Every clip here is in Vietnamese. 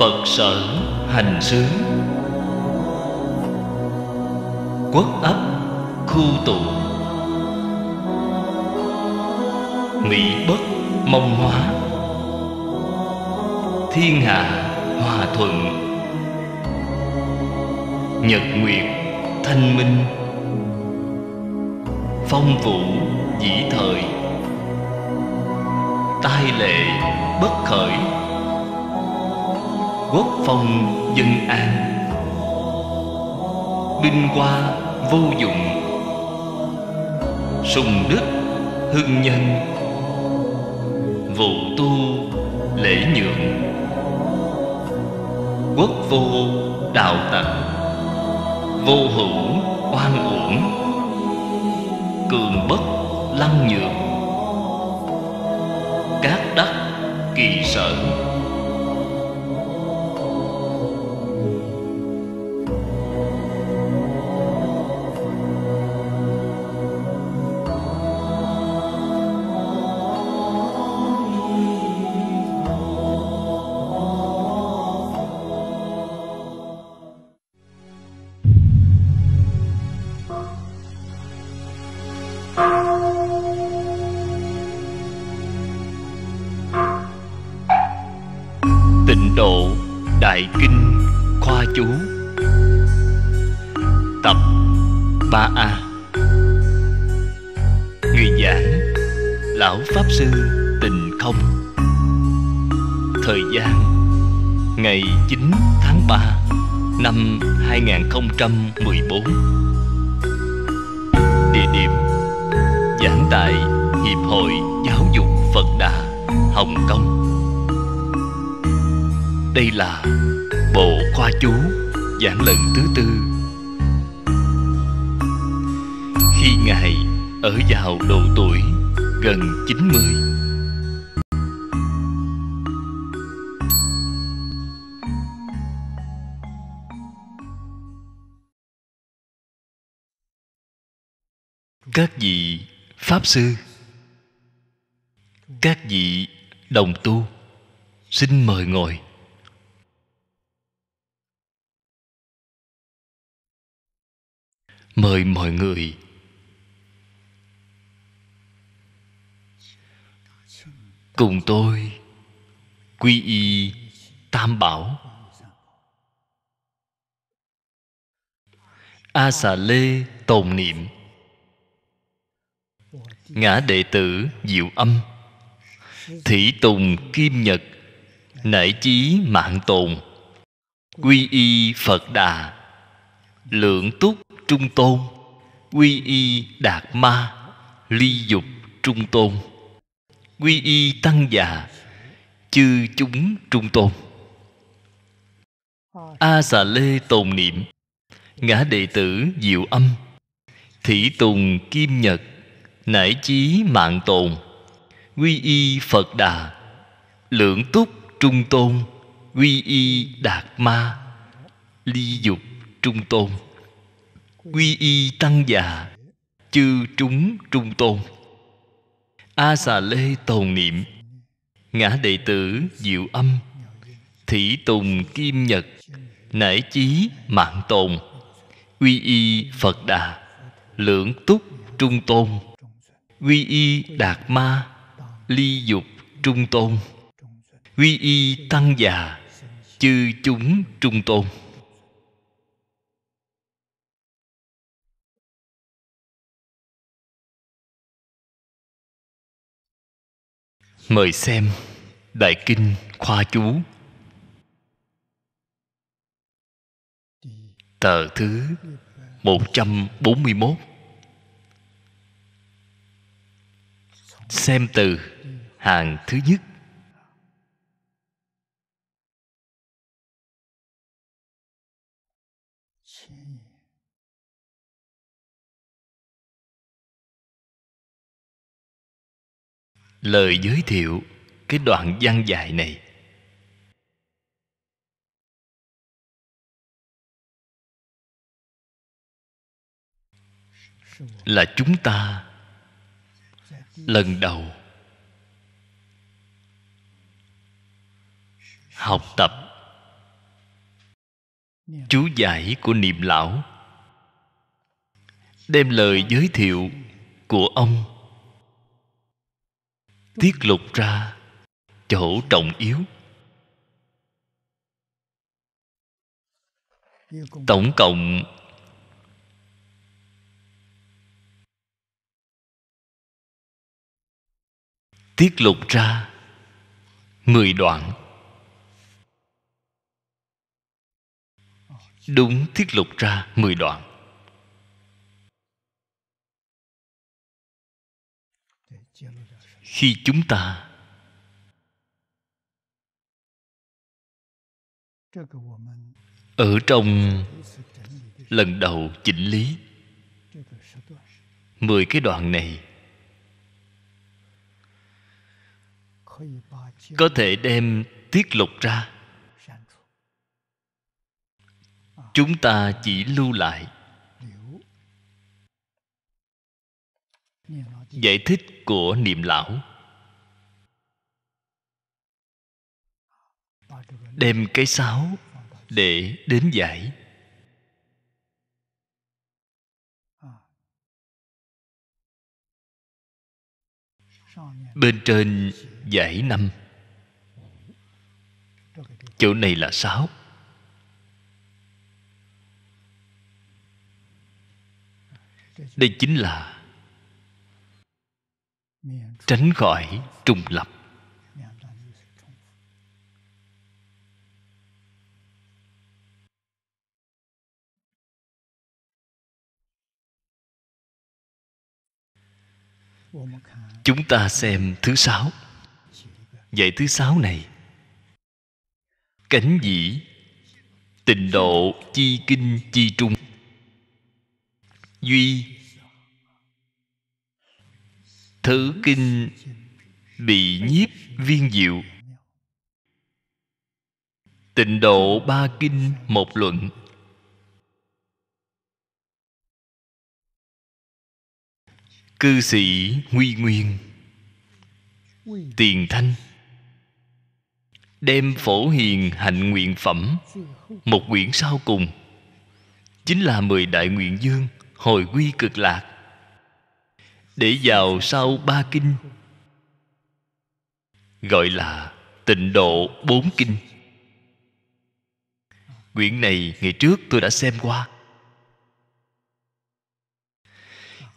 phật sở hành xứ quốc ấp khu tụ nghị bất mong hóa thiên hạ hòa thuận nhật nguyệt thanh minh phong vũ dĩ thời tai lệ bất khởi phong dân an Binh qua vô dụng Sùng đức hưng nhân Vụ tu lễ nhượng Quốc vô đạo tận Vô hữu oan uổng Cường bất lăng nhượng Các đắc kỳ sở lão pháp sư tình không thời gian ngày 9 tháng 3 năm 2014 địa điểm giảng tại hiệp hội giáo dục Phật Đà Hồng Kông đây là bộ khoa chú giảng lần thứ tư khi ngài ở vào độ tuổi gần 90 Các vị Pháp Sư Các vị Đồng Tu Xin mời ngồi Mời mọi người cùng tôi quy y tam bảo a xà lê tồn niệm ngã đệ tử diệu âm thủy tùng kim nhật nải chí mạng tồn quy y phật đà lượng túc trung tôn quy y đạt ma ly dục trung tôn quy y tăng già chư chúng trung tôn a xà lê tồn niệm ngã đệ tử diệu âm thị tùng kim nhật nải chí mạng tồn quy y phật đà lưỡng túc trung tôn quy y đạt ma ly dục trung tôn quy y tăng già chư chúng trung tôn a xà lê tồn niệm ngã đệ tử diệu âm thủy tùng kim nhật nể chí mạng tồn quy y phật đà lưỡng túc trung tôn quy y đạt ma ly dục trung tôn quy y tăng già chư chúng trung tôn Mời xem Đại Kinh Khoa Chú Tờ thứ 141 Xem từ hàng thứ nhất lời giới thiệu cái đoạn văn dài này là chúng ta lần đầu học tập chú giải của niệm lão đem lời giới thiệu của ông tiết lục ra chỗ trọng yếu tổng cộng tiết lục ra mười đoạn đúng tiết lục ra mười đoạn khi chúng ta ở trong lần đầu chỉnh lý mười cái đoạn này có thể đem tiết lục ra chúng ta chỉ lưu lại giải thích của niệm lão đem cái sáo để đến giải à. bên trên giải năm chỗ này là sáu đây chính là tránh khỏi trùng lập chúng ta xem thứ sáu dạy thứ sáu này cảnh dĩ tịnh độ chi kinh chi trung duy thứ kinh bị nhiếp viên diệu tịnh độ ba kinh một luận cư sĩ nguy nguyên tiền thanh đem phổ hiền hạnh nguyện phẩm một quyển sau cùng chính là mười đại nguyện dương hồi quy cực lạc để vào sau ba kinh gọi là tịnh độ bốn kinh quyển này ngày trước tôi đã xem qua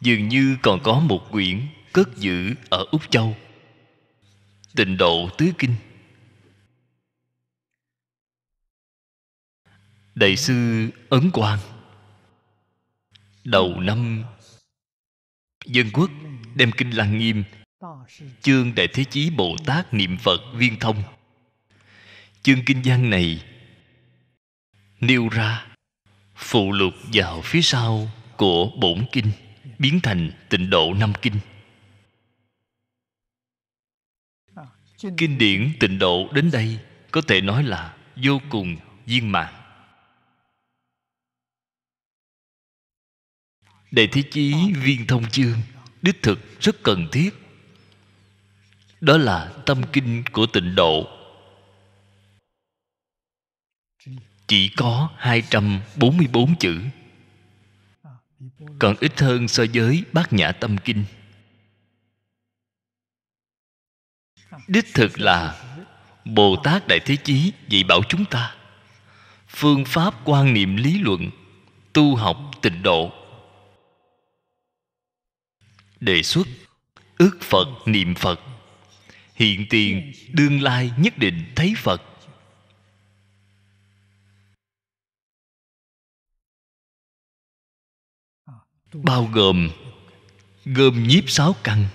dường như còn có một quyển cất giữ ở úc châu tịnh độ tứ kinh đại sư ấn quang đầu năm dân quốc đem kinh lăng nghiêm chương đại thế chí bồ tát niệm phật viên thông chương kinh văn này nêu ra phụ lục vào phía sau của bổn kinh biến thành tịnh độ năm kinh kinh điển tịnh độ đến đây có thể nói là vô cùng viên mạng Đại Thế Chí Viên Thông Chương Đích thực rất cần thiết Đó là tâm kinh của tịnh độ Chỉ có 244 chữ Còn ít hơn so với Bát Nhã Tâm Kinh Đích thực là Bồ Tát Đại Thế Chí dạy bảo chúng ta Phương pháp quan niệm lý luận Tu học tịnh độ đề xuất ước phật niệm phật hiện tiền đương lai nhất định thấy phật bao gồm gom nhiếp sáu căn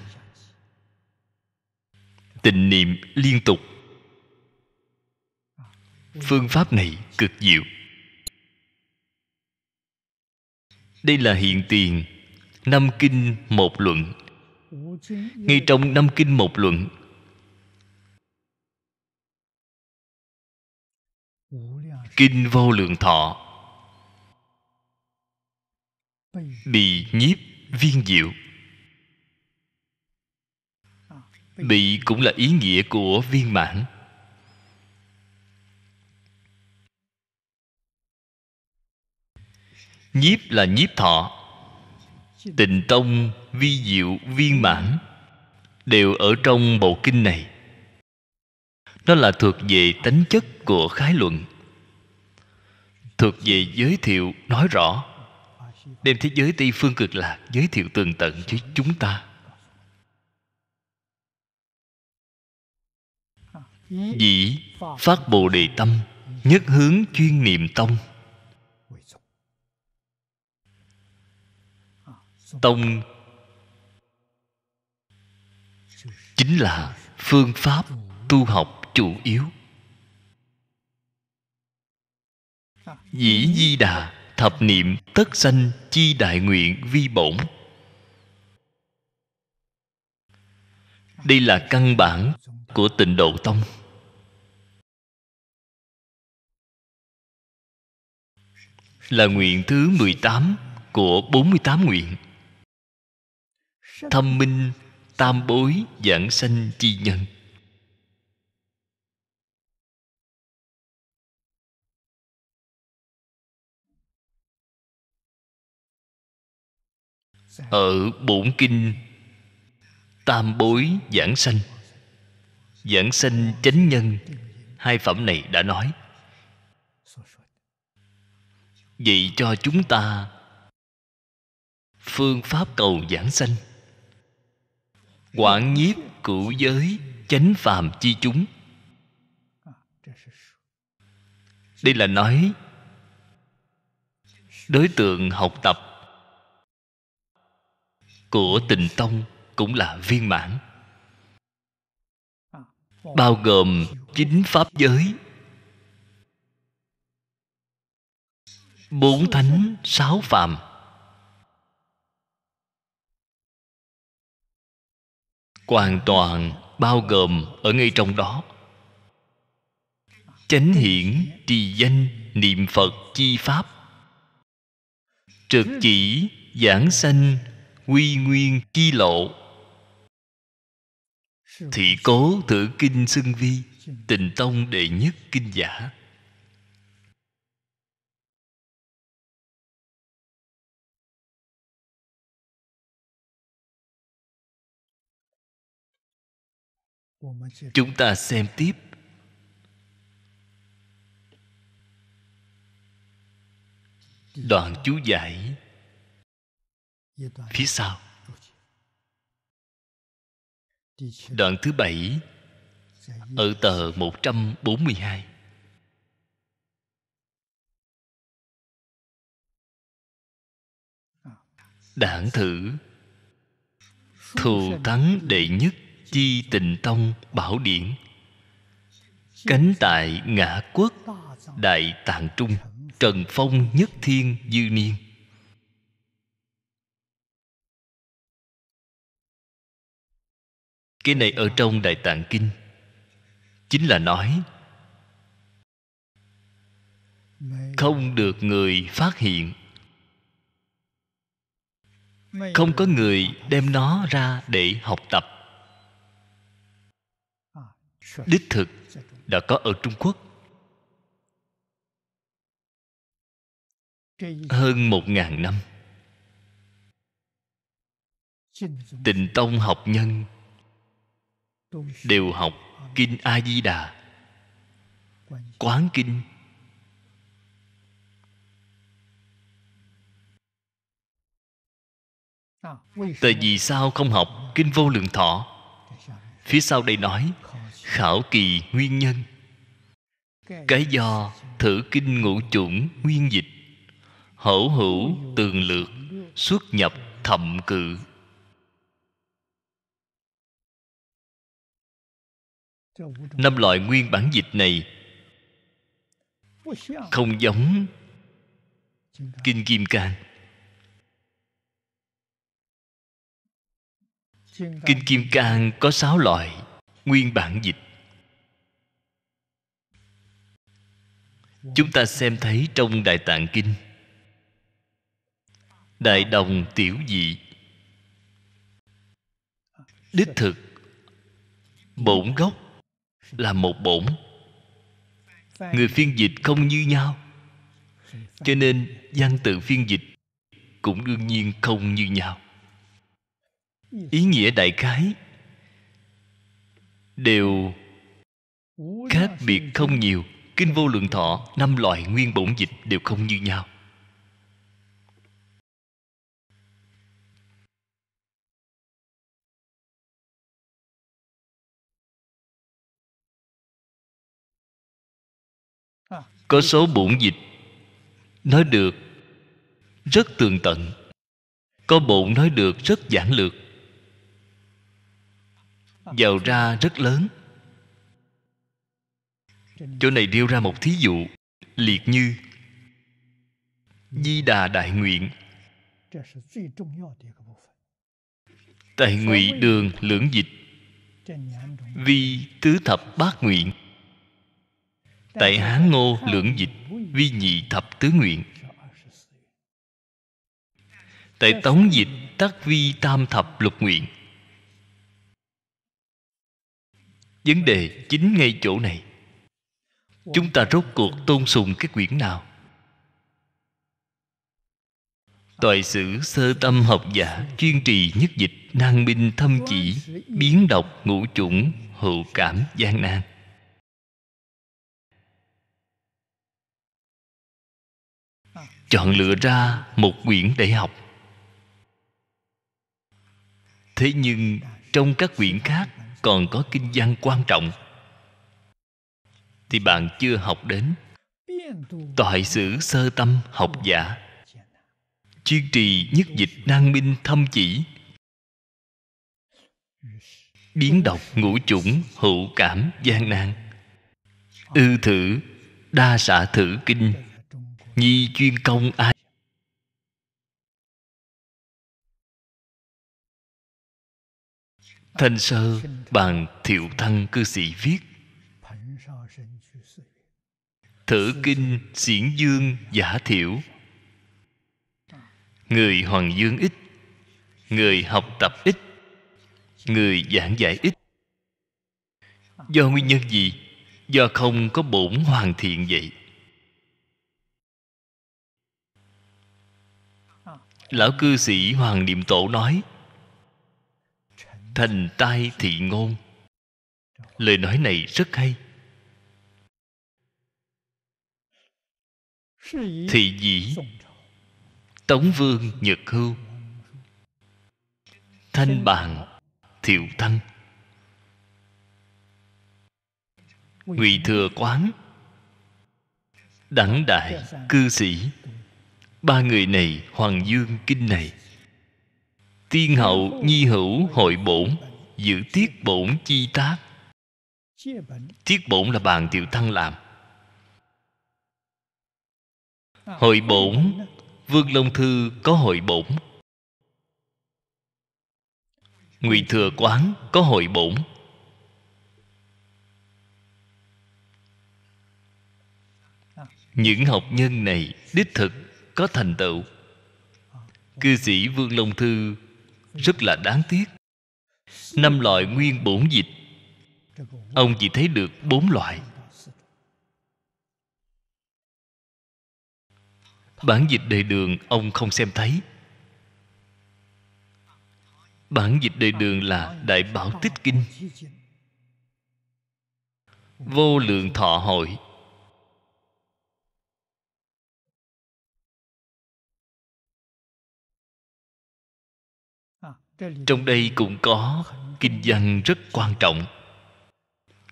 tình niệm liên tục phương pháp này cực diệu đây là hiện tiền năm kinh một luận ngay trong năm kinh một luận kinh vô lượng thọ bị nhiếp viên diệu bị cũng là ý nghĩa của viên mãn nhiếp là nhiếp thọ tịnh tông vi diệu viên mãn đều ở trong bộ kinh này nó là thuộc về tính chất của khái luận thuộc về giới thiệu nói rõ đem thế giới tây phương cực lạc giới thiệu tường tận cho chúng ta dĩ phát bồ đề tâm nhất hướng chuyên niệm tông tông chính là phương pháp tu học chủ yếu dĩ di đà thập niệm tất sanh chi đại nguyện vi bổn đây là căn bản của tịnh độ tông là nguyện thứ 18 của 48 nguyện thâm minh tam bối giảng sanh chi nhân ở bổn kinh tam bối giảng sanh giảng sanh chánh nhân hai phẩm này đã nói vậy cho chúng ta phương pháp cầu giảng sanh quản nhiếp cửu giới chánh phàm chi chúng đây là nói đối tượng học tập của tịnh tông cũng là viên mãn bao gồm chính pháp giới bốn thánh sáu phàm hoàn toàn bao gồm ở ngay trong đó chánh hiển trì danh niệm phật chi pháp trực chỉ giảng sanh quy nguyên chi lộ thị cố thử kinh xưng vi tình tông đệ nhất kinh giả chúng ta xem tiếp đoạn chú giải phía sau đoạn thứ bảy ở tờ 142 à. đảng thử thù thắng đệ nhất Chi Tịnh Tông Bảo Điển Cánh tại Ngã Quốc Đại Tạng Trung Trần Phong Nhất Thiên Dư Niên Cái này ở trong Đại Tạng Kinh Chính là nói Không được người phát hiện Không có người đem nó ra để học tập đích thực đã có ở trung quốc hơn một ngàn năm tịnh tông học nhân đều học kinh a di đà quán kinh tại vì sao không học kinh vô lượng thọ phía sau đây nói khảo kỳ nguyên nhân cái do thử kinh ngũ chủng nguyên dịch hữu hữu tường lược xuất nhập thậm cự năm loại nguyên bản dịch này không giống kinh kim cang kinh kim cang có sáu loại nguyên bản dịch chúng ta xem thấy trong đại tạng kinh đại đồng tiểu dị đích thực bổn gốc là một bổn người phiên dịch không như nhau cho nên văn tự phiên dịch cũng đương nhiên không như nhau ý nghĩa đại khái đều khác biệt không nhiều kinh vô lượng thọ năm loại nguyên bổn dịch đều không như nhau có số bổn dịch nói được rất tường tận có bổn nói được rất giản lược giàu ra rất lớn chỗ này đưa ra một thí dụ liệt như di đà đại nguyện tại ngụy đường lưỡng dịch vi tứ thập bát nguyện tại hán ngô lưỡng dịch vi nhị thập tứ nguyện tại tống dịch tác vi tam thập lục nguyện vấn đề chính ngay chỗ này chúng ta rốt cuộc tôn sùng cái quyển nào Toại sử sơ tâm học giả Chuyên trì nhất dịch Nan binh thâm chỉ Biến độc ngũ chủng Hữu cảm gian nan Chọn lựa ra một quyển để học Thế nhưng trong các quyển khác còn có kinh văn quan trọng thì bạn chưa học đến toại sử sơ tâm học giả chuyên trì nhất dịch nan minh thâm chỉ biến độc ngũ chủng hữu cảm gian nan ư thử đa xạ thử kinh nhi chuyên công ai Thanh sơ bằng thiệu thăng cư sĩ viết Thử kinh diễn dương giả thiểu Người hoàng dương ít Người học tập ít Người giảng giải ít Do nguyên nhân gì? Do không có bổn hoàn thiện vậy Lão cư sĩ Hoàng Niệm Tổ nói thành tai thị ngôn lời nói này rất hay thị dĩ tống vương nhật hưu thanh bàn thiệu thanh, ngụy thừa quán đẳng đại cư sĩ ba người này hoàng dương kinh này Tiên hậu nhi hữu hội bổn Giữ tiết bổn chi tác Tiết bổn là bàn tiểu tăng làm Hội bổn Vương Long Thư có hội bổn Ngụy Thừa Quán có hội bổn Những học nhân này đích thực có thành tựu Cư sĩ Vương Long Thư rất là đáng tiếc năm loại nguyên bổn dịch ông chỉ thấy được bốn loại bản dịch đề đường ông không xem thấy bản dịch đề đường là đại bảo tích kinh vô lượng thọ hội trong đây cũng có kinh văn rất quan trọng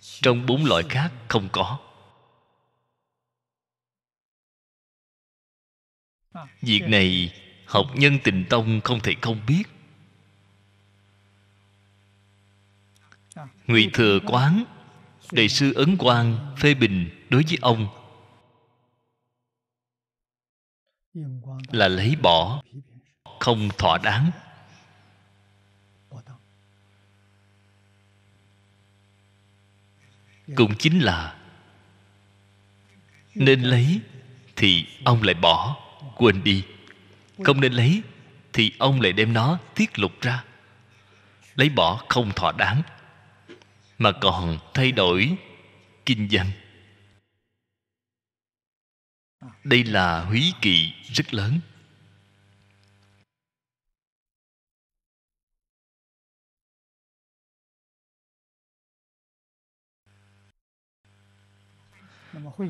trong bốn loại khác không có việc này học nhân tình tông không thể không biết ngụy thừa quán đại sư ấn quang phê bình đối với ông là lấy bỏ không thỏa đáng cũng chính là nên lấy thì ông lại bỏ quên đi không nên lấy thì ông lại đem nó tiết lục ra lấy bỏ không thỏa đáng mà còn thay đổi kinh doanh đây là húy kỵ rất lớn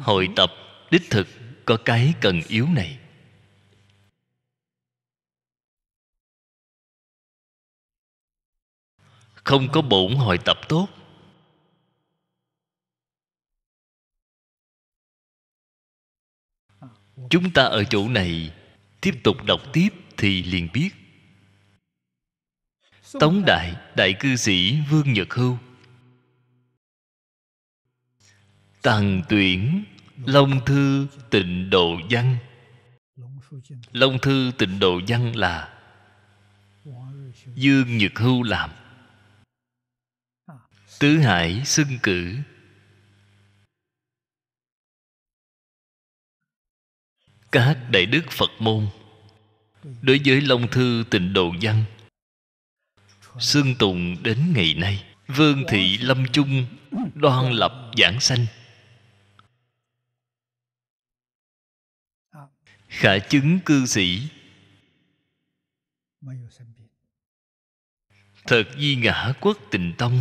hội tập đích thực có cái cần yếu này không có bổn hội tập tốt chúng ta ở chỗ này tiếp tục đọc tiếp thì liền biết tống đại đại cư sĩ vương nhật hưu tàn tuyển long thư tịnh độ văn long thư tịnh độ văn là dương nhật hưu làm tứ hải xưng cử các đại đức phật môn đối với long thư tịnh độ văn xưng tùng đến ngày nay vương thị lâm chung đoan lập giảng sanh khả chứng cư sĩ thật di ngã quốc tình tông,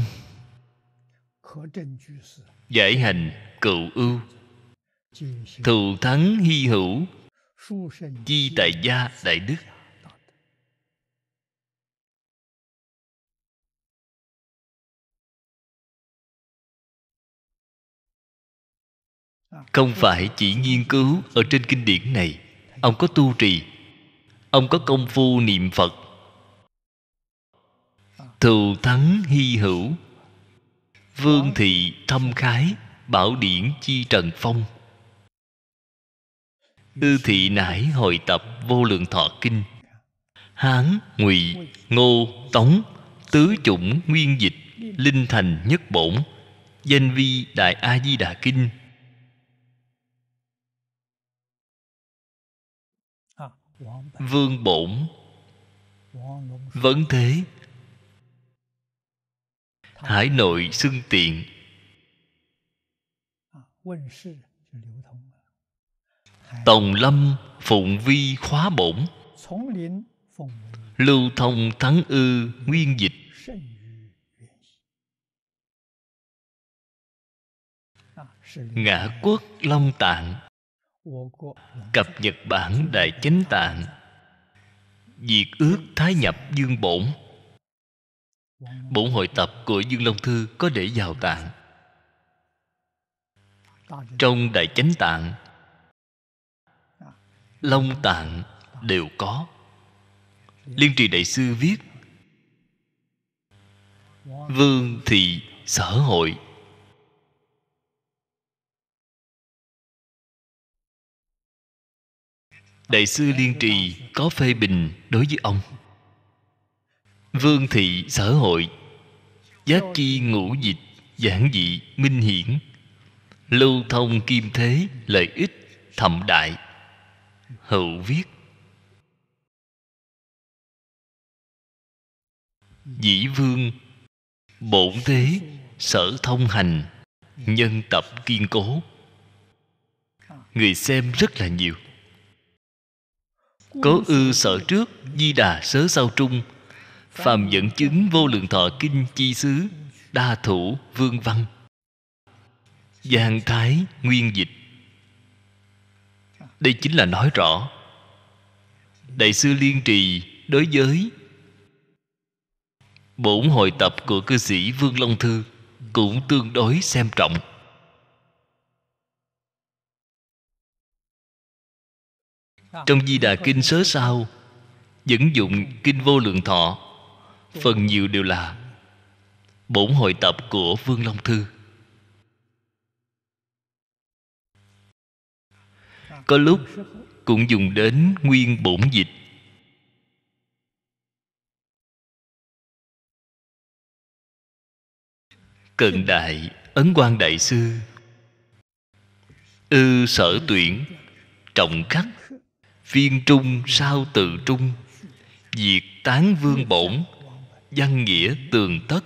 giải hành cựu ưu thù thắng hy hữu chi tại gia đại đức không phải chỉ nghiên cứu ở trên kinh điển này ông có tu trì ông có công phu niệm phật thù thắng hy hữu vương thị thâm khái bảo điển chi trần phong ư thị nải hồi tập vô lượng thọ kinh hán ngụy ngô tống tứ chủng nguyên dịch linh thành nhất bổn danh vi đại a di đà kinh vương bổn vấn thế hải nội xưng tiện tòng lâm phụng vi khóa bổn lưu thông thắng ư nguyên dịch ngã quốc long tạng Cập nhật bản Đại Chánh Tạng Diệt ước thái nhập dương bổn Bổn hội tập của Dương Long Thư có để vào tạng Trong Đại Chánh Tạng Long Tạng đều có Liên trì Đại Sư viết Vương thị sở hội đại sư liên trì có phê bình đối với ông vương thị sở hội giác chi ngũ dịch giản dị minh hiển lưu thông kim thế lợi ích thầm đại hậu viết dĩ vương bổn thế sở thông hành nhân tập kiên cố người xem rất là nhiều Cố ư sợ trước Di đà sớ sau trung Phàm dẫn chứng vô lượng thọ kinh chi xứ Đa thủ vương văn Giang thái nguyên dịch Đây chính là nói rõ Đại sư Liên Trì đối với Bổn hội tập của cư sĩ Vương Long Thư Cũng tương đối xem trọng Trong Di Đà Kinh sớ sao vẫn dụng Kinh Vô Lượng Thọ Phần nhiều đều là Bổn hội tập của Vương Long Thư Có lúc cũng dùng đến nguyên bổn dịch Cận đại Ấn quan đại sư Ư sở tuyển Trọng khắc Viên trung sao tự trung Diệt tán vương bổn Văn nghĩa tường tất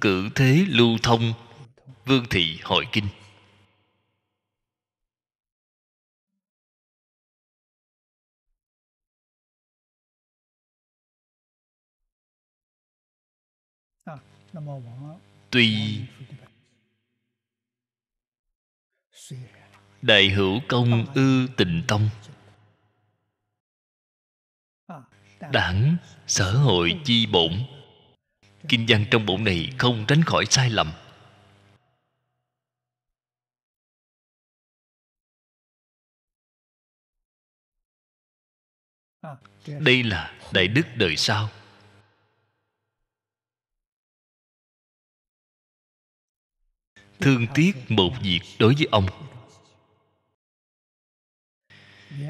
Cử thế lưu thông Vương thị hội kinh Tuy Đại hữu công ư tình tông đảng sở hội chi bổn kinh văn trong bổn này không tránh khỏi sai lầm đây là đại đức đời sau thương tiếc một việc đối với ông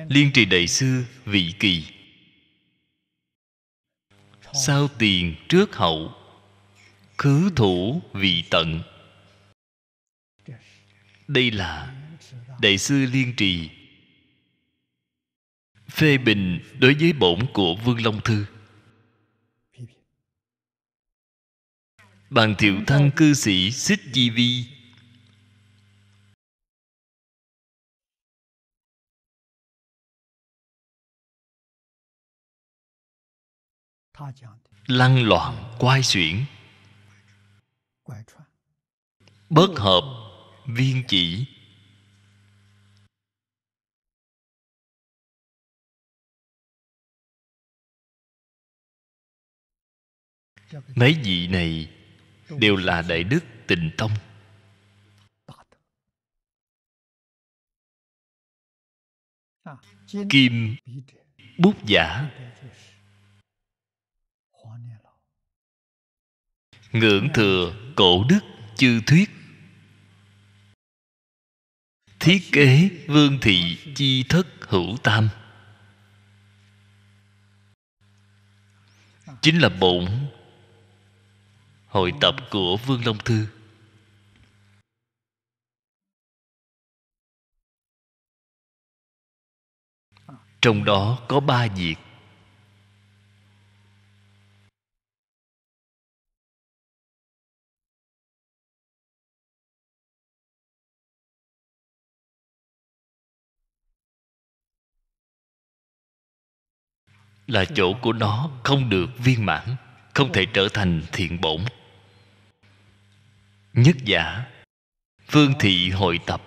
liên trì đại sư vị kỳ sao tiền trước hậu khứ thủ vị tận đây là đại sư liên trì phê bình đối với bổn của vương long thư bàn thiệu thăng cư sĩ xích di vi lăng loạn quay xuyển bất hợp viên chỉ mấy vị này đều là đại đức tịnh tông à, kim bút giả ngưỡng thừa cổ đức chư thuyết thiết kế vương thị chi thất hữu tam chính là bổn hội tập của vương long thư trong đó có ba việc là chỗ của nó không được viên mãn không thể trở thành thiện bổn nhất giả phương thị hội tập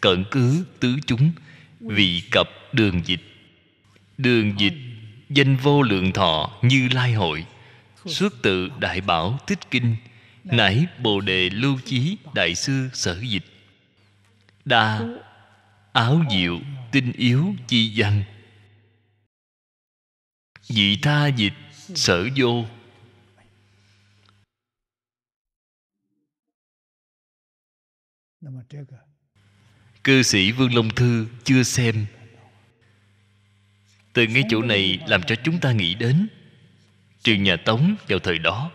cận cứ tứ chúng vị cập đường dịch đường dịch danh vô lượng thọ như lai hội xuất tự đại bảo thích kinh nãy bồ đề lưu chí đại sư sở dịch đa áo diệu tinh yếu chi danh Vị tha dịch sở vô Cư sĩ Vương Long Thư chưa xem Từ ngay chỗ này làm cho chúng ta nghĩ đến Trường nhà Tống vào thời đó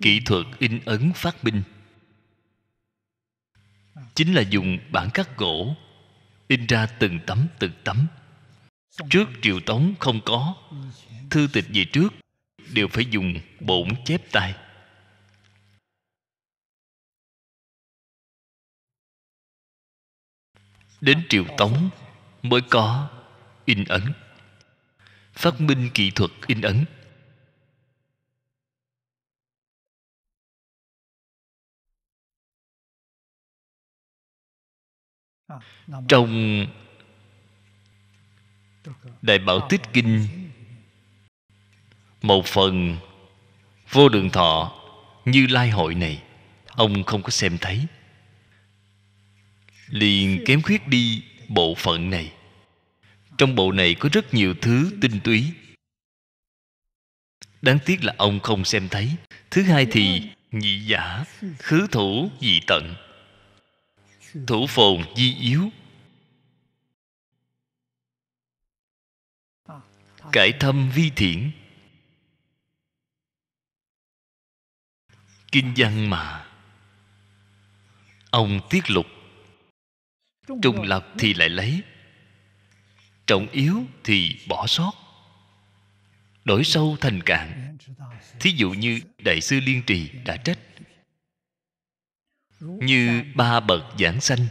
Kỹ thuật in ấn phát minh Chính là dùng bản cắt gỗ In ra từng tấm từng tấm trước triều tống không có thư tịch về trước đều phải dùng bổn chép tay đến triều tống mới có in ấn phát minh kỹ thuật in ấn trong đại bảo tích kinh một phần vô đường thọ như lai hội này ông không có xem thấy liền kém khuyết đi bộ phận này trong bộ này có rất nhiều thứ tinh túy đáng tiếc là ông không xem thấy thứ hai thì nhị giả khứ thủ dị tận thủ phồn di yếu cải thâm vi thiển kinh văn mà ông tiết lục trùng lập thì lại lấy trọng yếu thì bỏ sót đổi sâu thành cạn thí dụ như đại sư liên trì đã trách như ba bậc giảng sanh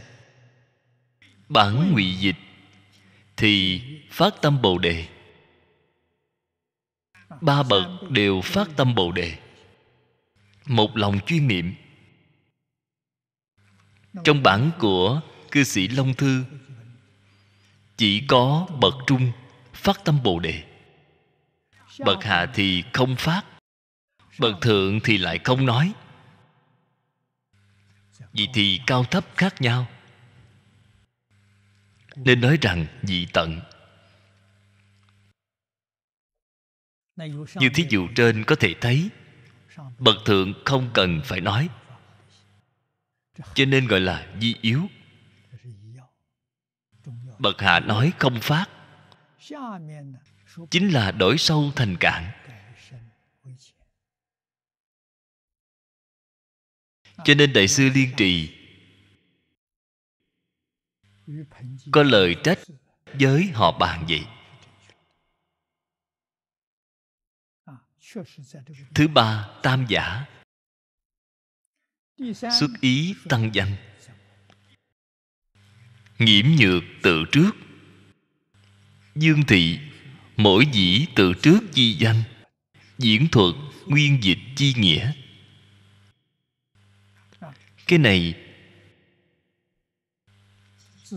bản ngụy dịch thì phát tâm bồ đề ba bậc đều phát tâm bồ đề một lòng chuyên niệm trong bản của cư sĩ long thư chỉ có bậc trung phát tâm bồ đề bậc hạ thì không phát bậc thượng thì lại không nói vì thì cao thấp khác nhau nên nói rằng dị tận như thí dụ trên có thể thấy bậc thượng không cần phải nói cho nên gọi là di yếu bậc hạ nói không phát chính là đổi sâu thành cạn cho nên đại sư liên trì có lời trách giới họ bàn vậy thứ ba tam giả xuất ý tăng danh nghiễm nhược tự trước dương thị mỗi dĩ tự trước chi danh diễn thuật nguyên dịch chi nghĩa cái này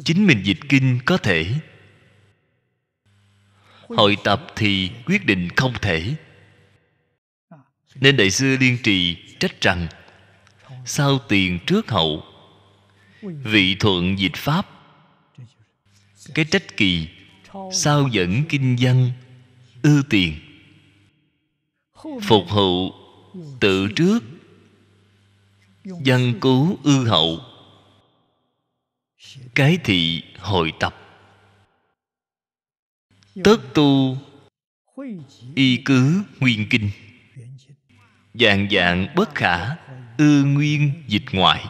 chính mình dịch kinh có thể hội tập thì quyết định không thể nên đại sư liên trì trách rằng sau tiền trước hậu vị thuận dịch pháp cái trách kỳ sao dẫn kinh văn ư tiền phục hậu tự trước văn cứu ư hậu cái thị hội tập tất tu y cứ nguyên kinh dạng dạng bất khả ư nguyên dịch ngoại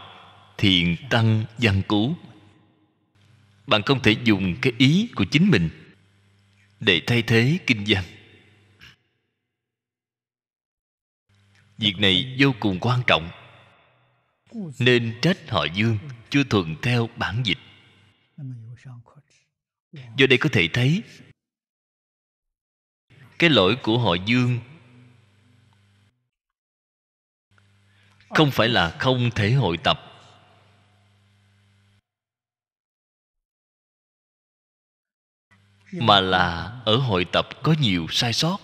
thiền tăng văn cú bạn không thể dùng cái ý của chính mình để thay thế kinh văn việc này vô cùng quan trọng nên trách họ dương chưa thuận theo bản dịch do đây có thể thấy cái lỗi của họ dương không phải là không thể hội tập mà là ở hội tập có nhiều sai sót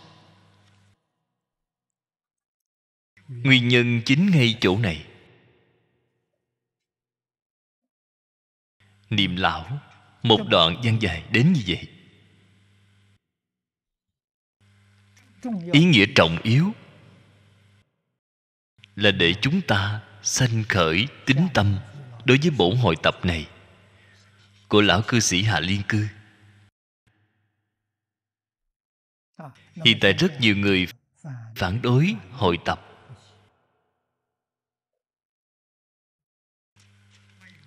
nguyên nhân chính ngay chỗ này niệm lão một đoạn gian dài đến như vậy ý nghĩa trọng yếu là để chúng ta sanh khởi tính tâm đối với bổn hội tập này của lão cư sĩ hạ liên cư hiện tại rất nhiều người phản đối hội tập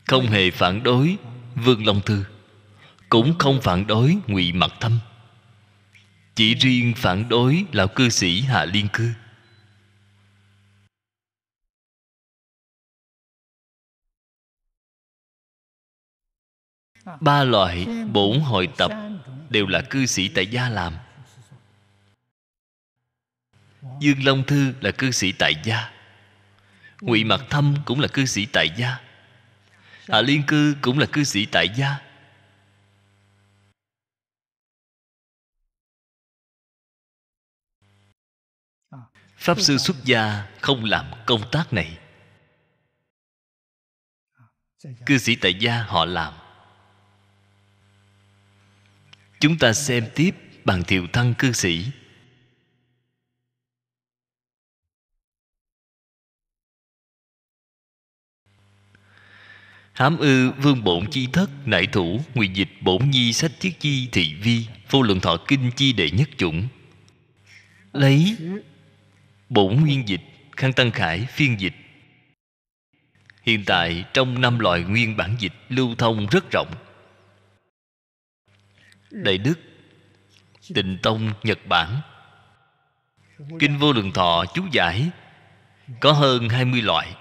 không hề phản đối vương long thư cũng không phản đối ngụy mặc thâm chỉ riêng phản đối lão cư sĩ hạ liên cư ba loại bổn hội tập đều là cư sĩ tại gia làm dương long thư là cư sĩ tại gia ngụy mặc thâm cũng là cư sĩ tại gia hạ liên cư cũng là cư sĩ tại gia pháp sư xuất gia không làm công tác này cư sĩ tại gia họ làm chúng ta xem tiếp bằng thiệu thăng cư sĩ Hám ư vương bổn chi thất Nại thủ nguyện dịch bổn nhi sách chiết chi thị vi Vô lượng thọ kinh chi đệ nhất chủng Lấy Bổn nguyên dịch Khang Tăng Khải phiên dịch Hiện tại trong năm loại nguyên bản dịch lưu thông rất rộng đại đức tịnh tông nhật bản kinh vô lượng thọ chú giải có hơn 20 loại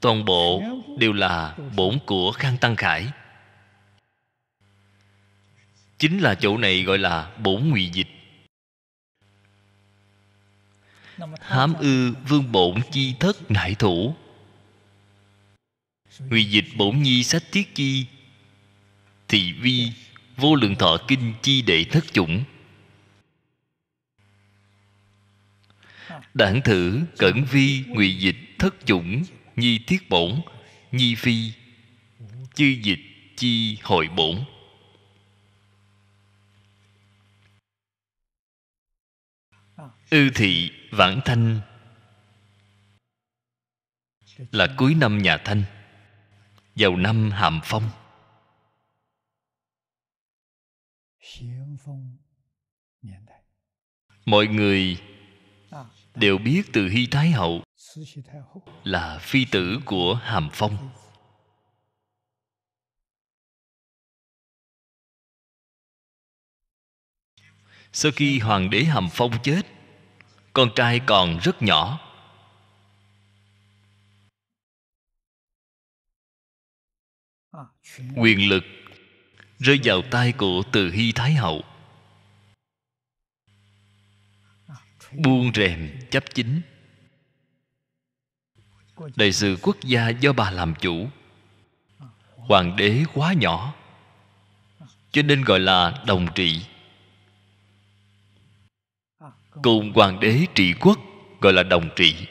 toàn bộ đều là bổn của khang tăng khải chính là chỗ này gọi là bổn ngụy dịch hám ư vương bổn chi thất ngại thủ ngụy dịch bổn nhi sách tiết chi thị vi vô lượng thọ kinh chi đệ thất chủng đảng thử cẩn vi ngụy dịch thất chủng nhi thiết bổn nhi phi chư dịch chi hội bổn ư thị vãng thanh là cuối năm nhà thanh vào năm hàm phong mọi người đều biết từ hy thái hậu là phi tử của hàm phong sau khi hoàng đế hàm phong chết con trai còn rất nhỏ quyền lực rơi vào tay của từ hy thái hậu buông rèm chấp chính đại sự quốc gia do bà làm chủ hoàng đế quá nhỏ cho nên gọi là đồng trị cùng hoàng đế trị quốc gọi là đồng trị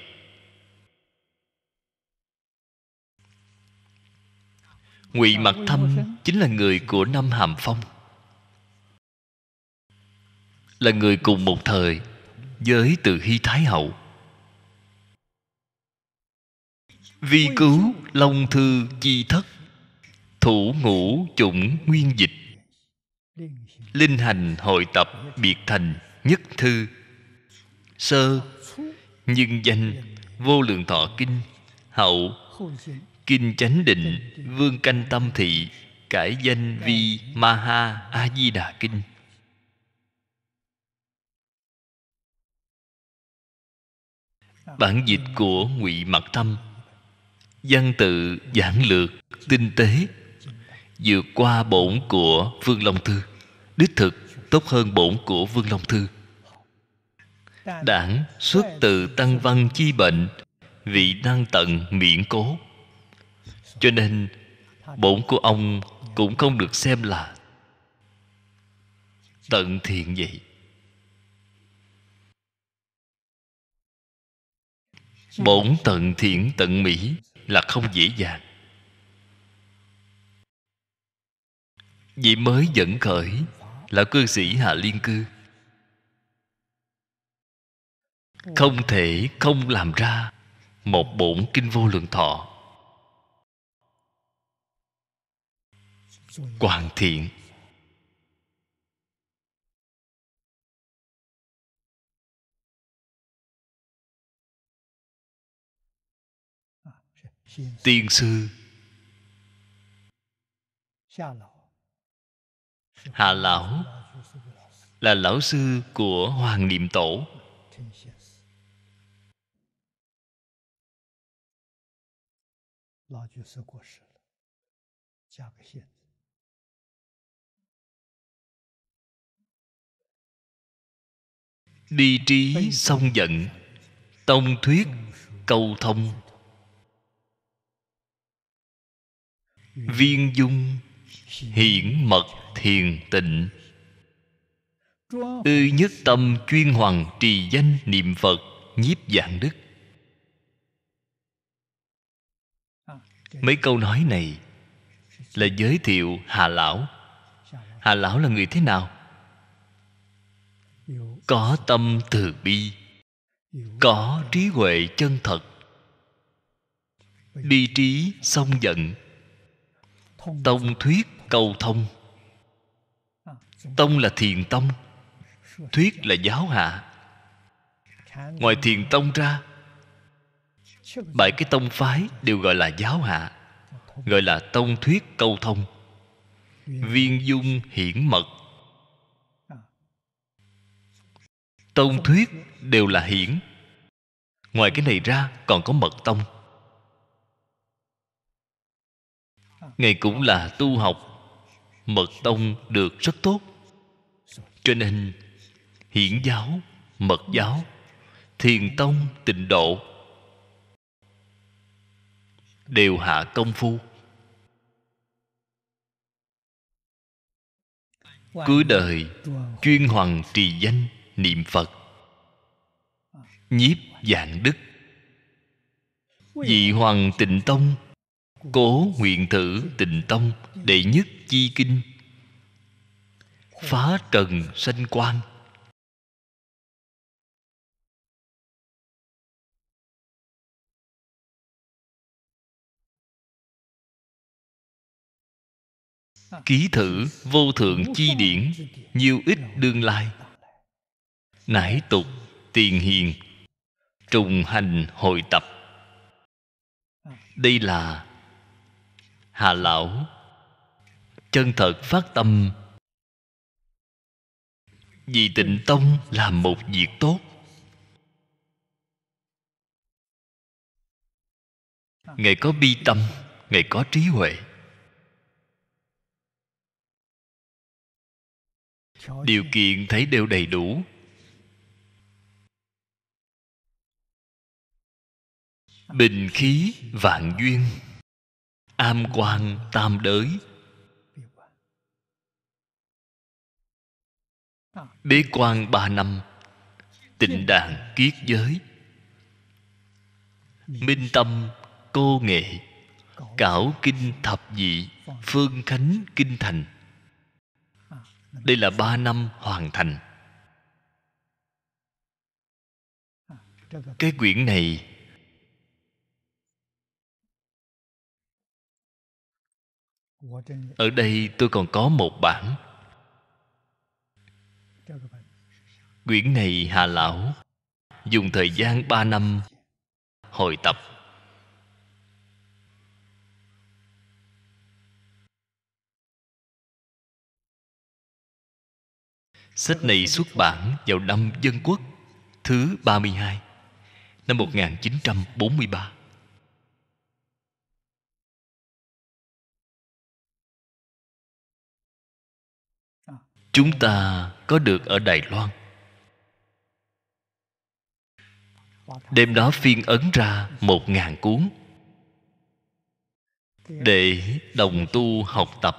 ngụy mặc thâm chính là người của năm hàm phong là người cùng một thời với từ hy thái hậu vi cứu long thư chi thất thủ ngũ chủng nguyên dịch linh hành hội tập biệt thành nhất thư sơ nhân danh vô lượng thọ kinh hậu kinh chánh định vương canh tâm thị cải danh vi ma ha a di đà kinh bản dịch của ngụy mặc thâm văn tự giản lược tinh tế vượt qua bổn của vương long thư đích thực tốt hơn bổn của vương long thư đảng xuất từ tăng văn chi bệnh vị năng tận miễn cố cho nên bổn của ông cũng không được xem là tận thiện vậy bổn tận thiện tận mỹ là không dễ dàng vì mới dẫn khởi là cư sĩ hạ liên cư không thể không làm ra một bổn kinh vô lượng thọ hoàn thiện tiên sư hạ lão là lão sư của hoàng niệm tổ đi trí song giận tông thuyết câu thông viên dung hiển mật thiền tịnh ư nhất tâm chuyên hoàng trì danh niệm phật nhiếp dạng đức mấy câu nói này là giới thiệu hà lão hà lão là người thế nào có tâm từ bi có trí huệ chân thật bi trí song giận tông thuyết cầu thông à, tông là thiền tông thuyết dạ. là giáo hạ ngoài dạ. thiền tông ra bảy cái tông phái dạ. đều gọi là giáo hạ gọi là tông thuyết cầu thông viên dung hiển mật à. tông thuyết đều là hiển ngoài cái này ra còn có mật tông Ngài cũng là tu học Mật tông được rất tốt Cho nên Hiển giáo, mật giáo Thiền tông, tịnh độ Đều hạ công phu Cuối đời Chuyên hoàng trì danh Niệm Phật Nhiếp dạng đức Vị hoàng tịnh tông Cố nguyện thử tình tông Đệ nhất chi kinh Phá trần sanh quan Ký thử vô thượng chi điển nhiều ít đương lai Nải tục tiền hiền Trùng hành hội tập Đây là hà lão chân thật phát tâm vì tịnh tông làm một việc tốt ngài có bi tâm ngài có trí huệ điều kiện thấy đều đầy đủ bình khí vạn duyên am quan tam đới bế quan ba năm tịnh đàn kiết giới minh tâm cô nghệ cảo kinh thập dị phương khánh kinh thành đây là ba năm hoàn thành cái quyển này ở đây tôi còn có một bản quyển này hà lão dùng thời gian ba năm hồi tập Sách này xuất bản vào năm Dân Quốc thứ ba mươi hai năm một nghìn chín trăm bốn mươi ba chúng ta có được ở đài loan đêm đó phiên ấn ra một ngàn cuốn để đồng tu học tập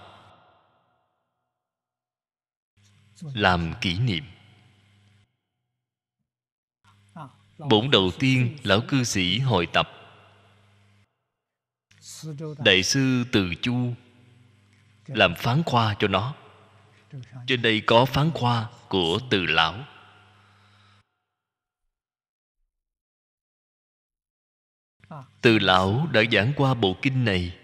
làm kỷ niệm bổn đầu tiên lão cư sĩ hội tập đại sư từ chu làm phán khoa cho nó trên đây có phán khoa của từ lão từ lão đã giảng qua bộ kinh này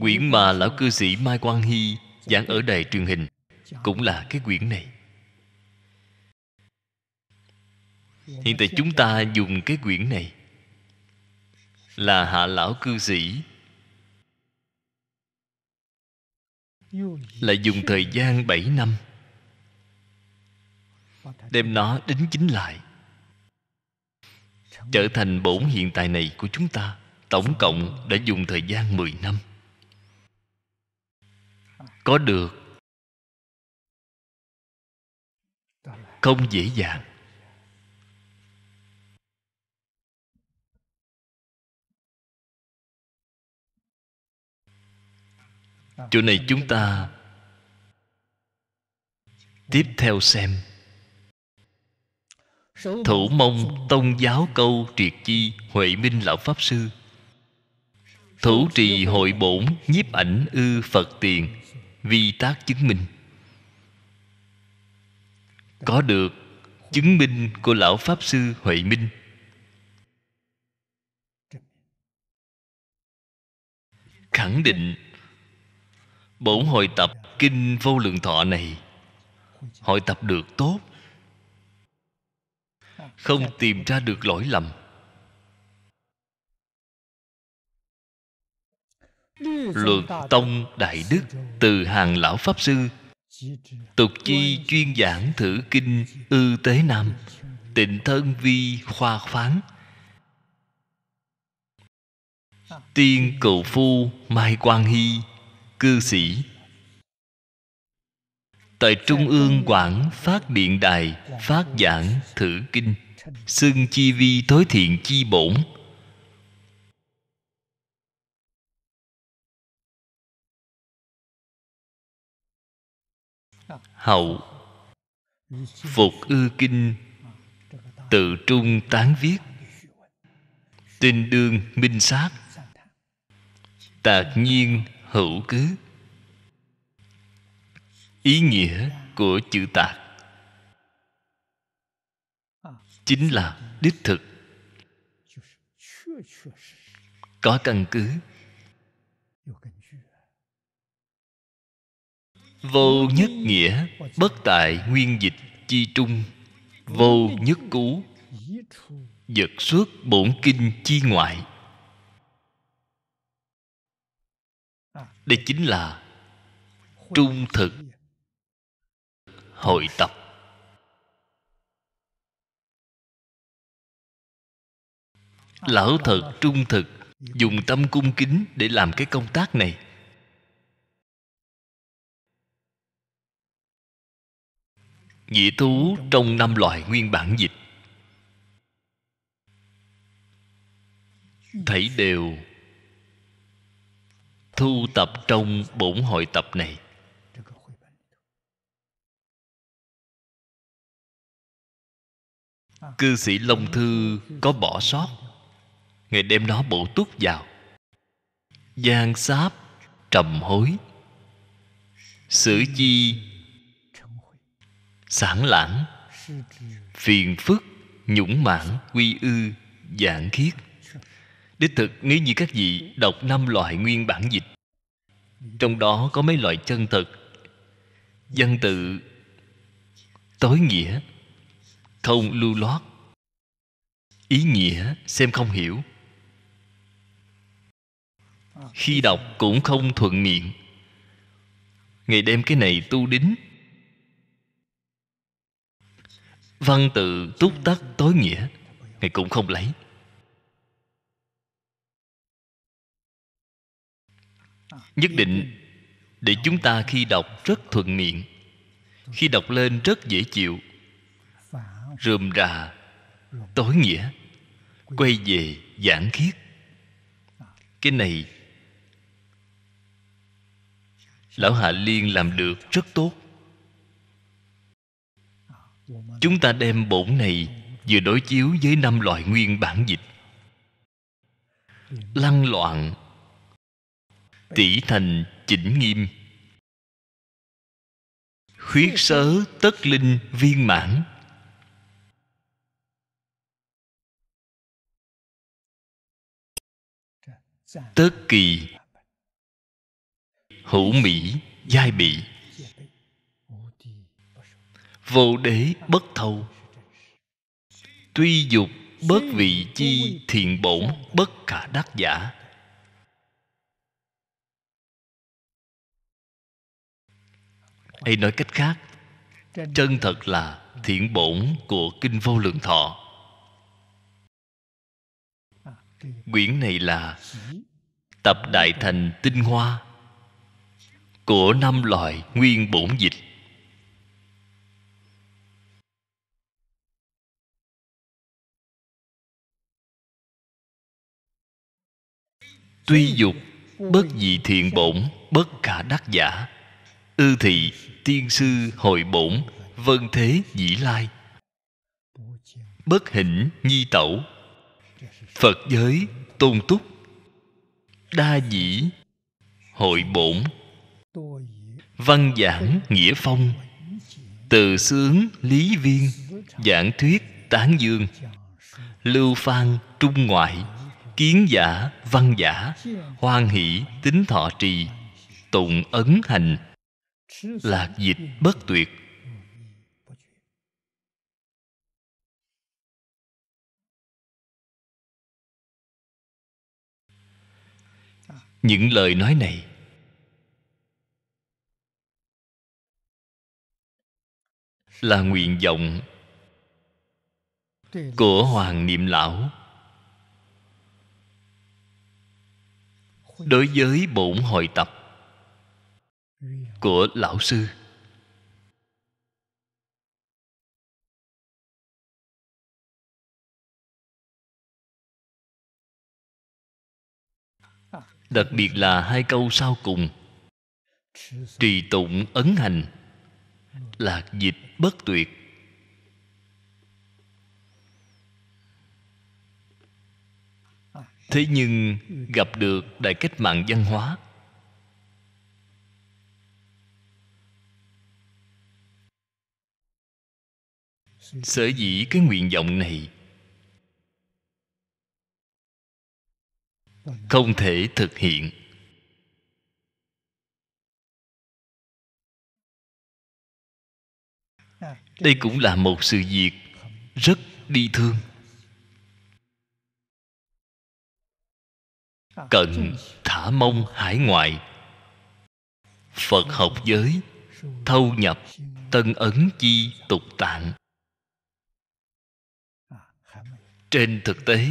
quyển mà lão cư sĩ mai quang hy giảng ở đài truyền hình cũng là cái quyển này hiện tại chúng ta dùng cái quyển này là hạ lão cư sĩ là dùng thời gian 7 năm đem nó đính chính lại trở thành bổn hiện tại này của chúng ta tổng cộng đã dùng thời gian 10 năm có được không dễ dàng chỗ này chúng ta tiếp theo xem thủ mông tôn giáo câu triệt chi huệ minh lão pháp sư thủ trì hội bổn nhiếp ảnh ư phật tiền vi tác chứng minh có được chứng minh của lão pháp sư huệ minh khẳng định bổn hội tập kinh vô lượng thọ này hội tập được tốt không tìm ra được lỗi lầm luật tông đại đức từ hàng lão pháp sư tục chi chuyên giảng thử kinh ư tế nam tịnh thân vi khoa khoáng tiên cựu phu mai quang hy cư sĩ tại trung ương quảng phát điện đài phát giảng thử kinh xưng chi vi tối thiện chi bổn hậu phục ư kinh tự trung tán viết tình đương minh sát tạc nhiên hữu cứ ý nghĩa của chữ tạc chính là đích thực có căn cứ vô nhất nghĩa bất tại nguyên dịch chi trung vô nhất cú vật xuất bổn kinh chi ngoại đây chính là trung thực hội tập lão thật trung thực dùng tâm cung kính để làm cái công tác này nhị thú trong năm loại nguyên bản dịch thấy đều thu tập trong bổn hội tập này cư sĩ long thư có bỏ sót ngài đem nó bổ túc vào gian sáp trầm hối sử chi sản lãng phiền phức nhũng mãn quy ư giảng khiết đích thực nếu như các vị đọc năm loại nguyên bản dịch trong đó có mấy loại chân thực văn tự tối nghĩa không lưu loát ý nghĩa xem không hiểu khi đọc cũng không thuận miệng ngày đem cái này tu đính văn tự túc tắc tối nghĩa ngài cũng không lấy nhất định để chúng ta khi đọc rất thuận miệng khi đọc lên rất dễ chịu rườm rà tối nghĩa quay về giảng khiết cái này lão hạ liên làm được rất tốt chúng ta đem bổn này vừa đối chiếu với năm loại nguyên bản dịch lăng loạn tỷ thành chỉnh nghiêm khuyết sớ tất linh viên mãn tất kỳ hữu mỹ giai bị vô đế bất thâu tuy dục bất vị chi thiện bổn bất khả đắc giả hay nói cách khác chân thật là thiện bổn của kinh vô lượng thọ quyển này là tập đại thành tinh hoa của năm loại nguyên bổn dịch tuy dục bất dị thiện bổn bất khả đắc giả ư thị tiên sư hội bổn vân thế dĩ lai bất hỉnh nhi tẩu phật giới tôn túc đa dĩ hội bổn văn giảng nghĩa phong từ sướng lý viên giảng thuyết tán dương lưu phan trung ngoại kiến giả văn giả hoan hỷ tính thọ trì tụng ấn hành là dịch bất tuyệt những lời nói này là nguyện vọng của hoàng niệm lão đối với bổn hội tập của lão sư đặc biệt là hai câu sau cùng trì tụng ấn hành lạc dịch bất tuyệt thế nhưng gặp được đại cách mạng văn hóa sở dĩ cái nguyện vọng này không thể thực hiện đây cũng là một sự việc rất đi thương Cần thả mông hải ngoại phật học giới thâu nhập tân ấn chi tục tạng trên thực tế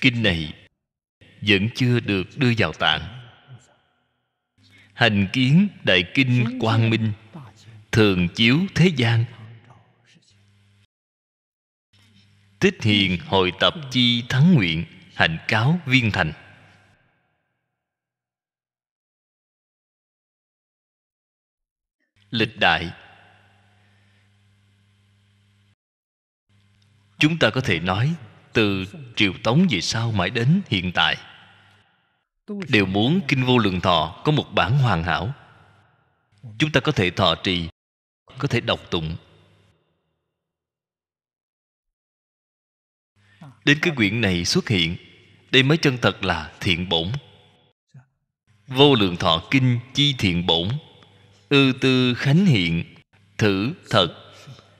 kinh này vẫn chưa được đưa vào tạng hành kiến đại kinh quang minh thường chiếu thế gian tích hiền hồi tập chi thắng nguyện hành cáo viên thành lịch đại chúng ta có thể nói từ triều tống về sau mãi đến hiện tại đều muốn kinh vô lượng thọ có một bản hoàn hảo chúng ta có thể thọ trì có thể đọc tụng đến cái quyển này xuất hiện đây mới chân thật là thiện bổn vô lượng thọ kinh chi thiện bổn ư tư khánh hiện thử thật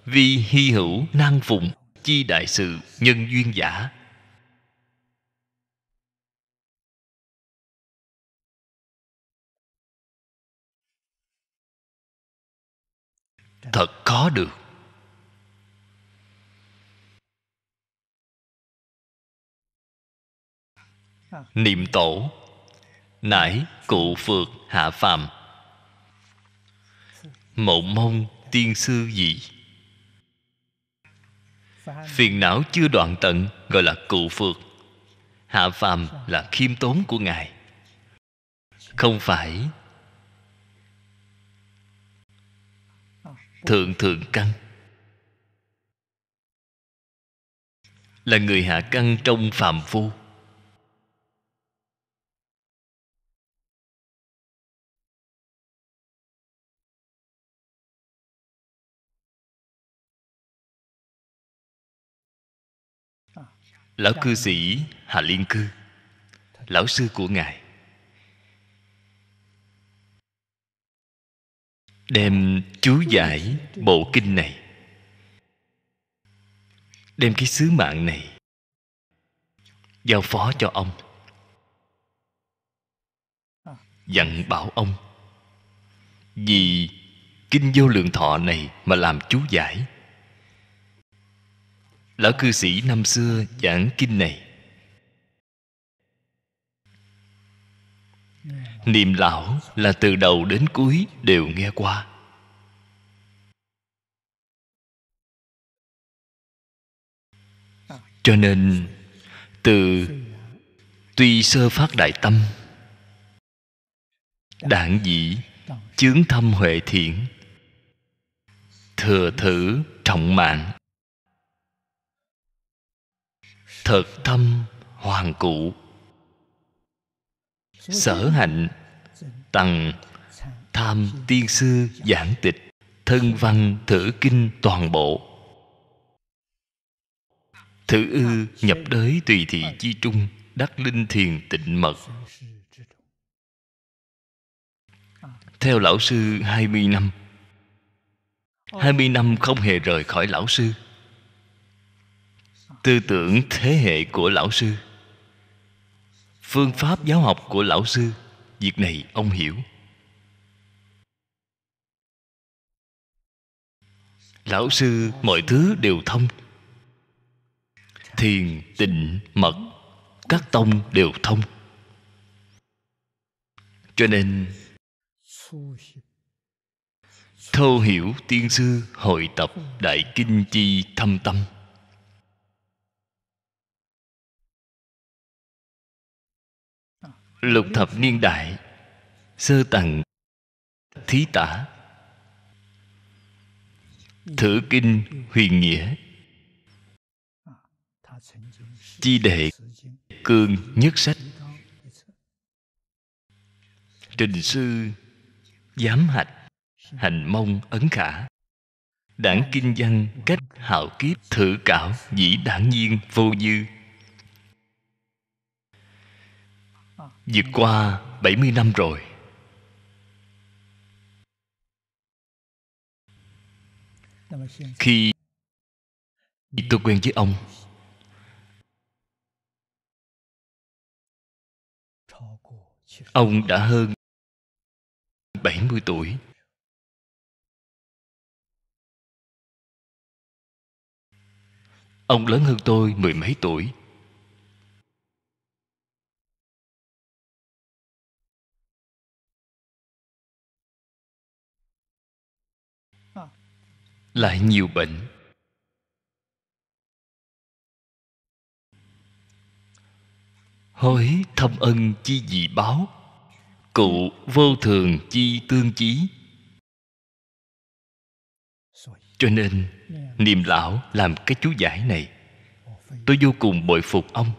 vi hy hữu năng phụng chi đại sự nhân duyên giả thật khó được niệm tổ nải cụ phượt hạ phàm mộng mông tiên sư gì phiền não chưa đoạn tận gọi là cụ phược hạ phàm là khiêm tốn của ngài không phải thượng thượng căn là người hạ căn trong phàm phu lão dạ. cư sĩ hà liên cư lão sư của ngài đem chú giải bộ kinh này đem cái sứ mạng này giao phó cho ông dặn bảo ông vì kinh vô lượng thọ này mà làm chú giải lão cư sĩ năm xưa giảng kinh này niềm lão là từ đầu đến cuối đều nghe qua cho nên từ tuy sơ phát đại tâm đảng dĩ chướng thâm huệ thiện thừa thử trọng mạng thật thâm hoàn cụ sở hạnh tằng tham tiên sư giảng tịch thân văn thử kinh toàn bộ thử ư nhập đới tùy thị chi trung đắc linh thiền tịnh mật theo lão sư 20 năm 20 năm không hề rời khỏi lão sư tư tưởng thế hệ của lão sư phương pháp giáo học của lão sư việc này ông hiểu lão sư mọi thứ đều thông thiền tịnh mật các tông đều thông cho nên thâu hiểu tiên sư hội tập đại kinh chi thâm tâm lục thập niên đại sơ tặng thí tả thử kinh huyền nghĩa chi đề cương nhất sách trình sư giám hạch hành mông ấn khả đảng kinh văn cách hào kiếp thử cảo dĩ đảng nhiên vô dư vượt qua 70 năm rồi. Khi tôi quen với ông Ông đã hơn 70 tuổi Ông lớn hơn tôi mười mấy tuổi lại nhiều bệnh hối thâm ân chi dị báo cụ vô thường chi tương chí cho nên niềm lão làm cái chú giải này tôi vô cùng bội phục ông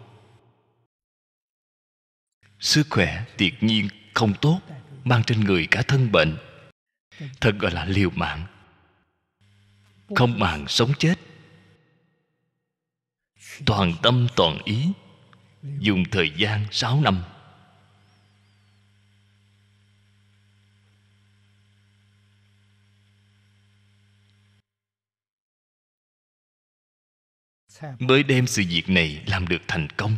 sức khỏe tuyệt nhiên không tốt mang trên người cả thân bệnh thật gọi là liều mạng không màng sống chết toàn tâm toàn ý dùng thời gian sáu năm mới đem sự việc này làm được thành công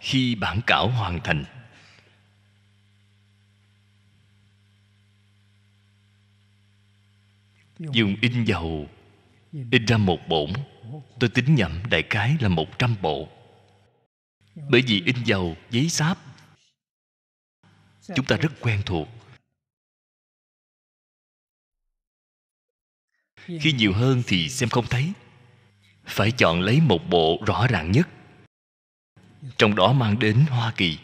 khi bản cảo hoàn thành dùng in dầu in ra một bổn tôi tính nhầm đại cái là một trăm bộ bởi vì in dầu giấy sáp chúng ta rất quen thuộc khi nhiều hơn thì xem không thấy phải chọn lấy một bộ rõ ràng nhất trong đó mang đến hoa kỳ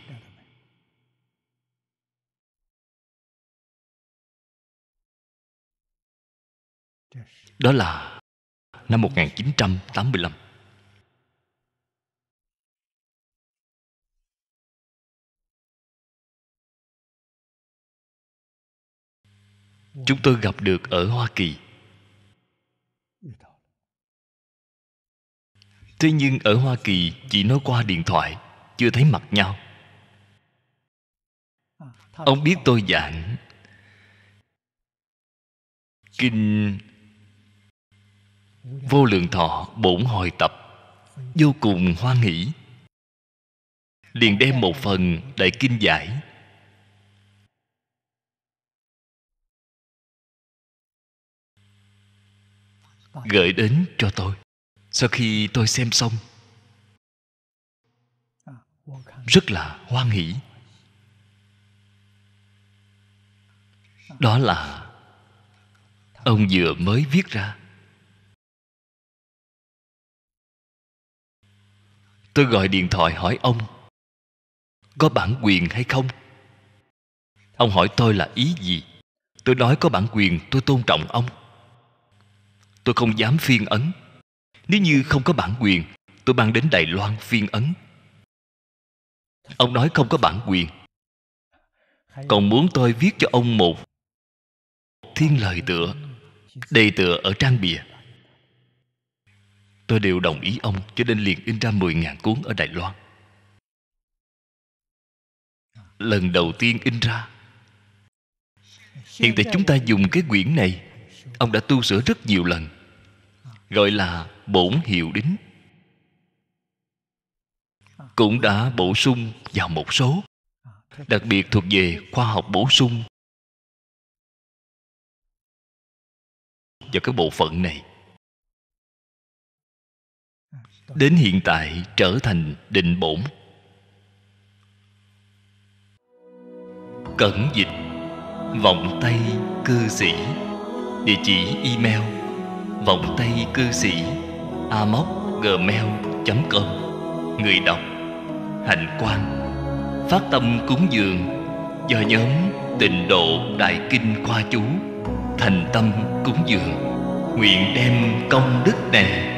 Đó là năm 1985. Chúng tôi gặp được ở Hoa Kỳ. Thế nhưng ở Hoa Kỳ chỉ nói qua điện thoại, chưa thấy mặt nhau. Ông biết tôi giảng Kinh vô lượng thọ bổn hồi tập vô cùng hoan hỷ liền đem một phần đại kinh giải gửi đến cho tôi sau khi tôi xem xong rất là hoan hỷ đó là ông vừa mới viết ra tôi gọi điện thoại hỏi ông có bản quyền hay không ông hỏi tôi là ý gì tôi nói có bản quyền tôi tôn trọng ông tôi không dám phiên ấn nếu như không có bản quyền tôi mang đến đài loan phiên ấn ông nói không có bản quyền còn muốn tôi viết cho ông một thiên lời tựa đầy tựa ở trang bìa Tôi đều đồng ý ông cho nên liền in ra 10.000 cuốn ở Đài Loan. Lần đầu tiên in ra Hiện tại chúng ta dùng cái quyển này Ông đã tu sửa rất nhiều lần Gọi là bổn hiệu đính Cũng đã bổ sung vào một số Đặc biệt thuộc về khoa học bổ sung Vào cái bộ phận này đến hiện tại trở thành định bổn cẩn dịch vọng tay cư sĩ địa chỉ email vọng tay cư sĩ amoc@gmail.com người đọc hạnh quang phát tâm cúng dường do nhóm tịnh độ đại kinh khoa chú thành tâm cúng dường nguyện đem công đức này